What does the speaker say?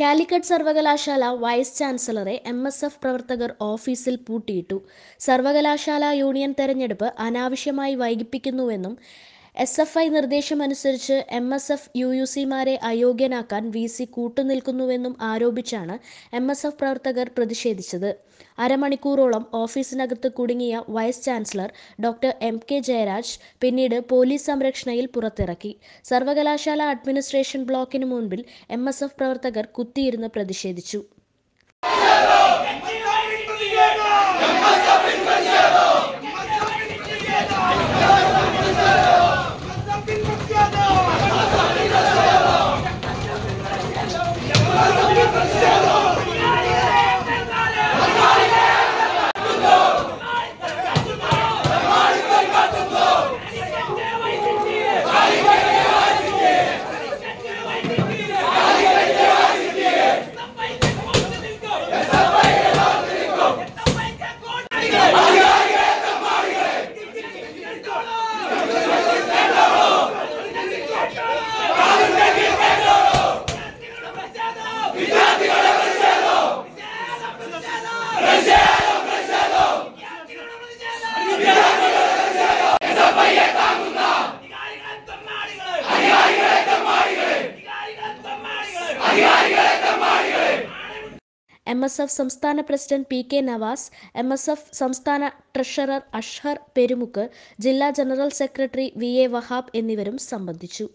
കാലിക്കറ്റ് സർവകലാശാല വൈസ് ചാൻസലറെ M S F പ്രവർത്തകർ ഓഫീസിൽ പൂട്ടിയിട്ടു സർവകലാശാല യൂണിയൻ തെരഞ്ഞെടുപ്പ് അനാവശ്യമായി വൈകിപ്പിക്കുന്നുവെന്നും എസ് എഫ് ഐ നിർദ്ദേശമനുസരിച്ച് M S F U U സിമാരെ അയോഗ്യനാക്കാൻ വി സി കൂട്ടുനിൽക്കുന്നുവെന്നും ആരോപിച്ചാണ് എം എസ് എഫ് പ്രവർത്തകർ പ്രതിഷേധിച്ചത് അരമണിക്കൂറോളം ഓഫീസിനകത്ത് കുടുങ്ങിയ vice chancellor doctor M K Jayaraj പിന്നീട് പോലീസ് സംരക്ഷണയിൽ പുറത്തിറക്കി സർവകലാശാല അഡ്മിനിസ്ട്രേഷൻ ബ്ലോക്കിന് മുൻപിൽ എം എസ് എഫ് പ്രവർത്തകർ കുത്തിയിരുന്ന് പ്രതിഷേധിച്ചു എം എസ് എഫ് സംസ്ഥാന president P K Navas M S F സംസ്ഥാന ട്രഷറർ അഷ്ഹർ പെരുമുക്ക് ജില്ലാ general secretary V A Vahab എന്നിവരും സംബന്ധിച്ചു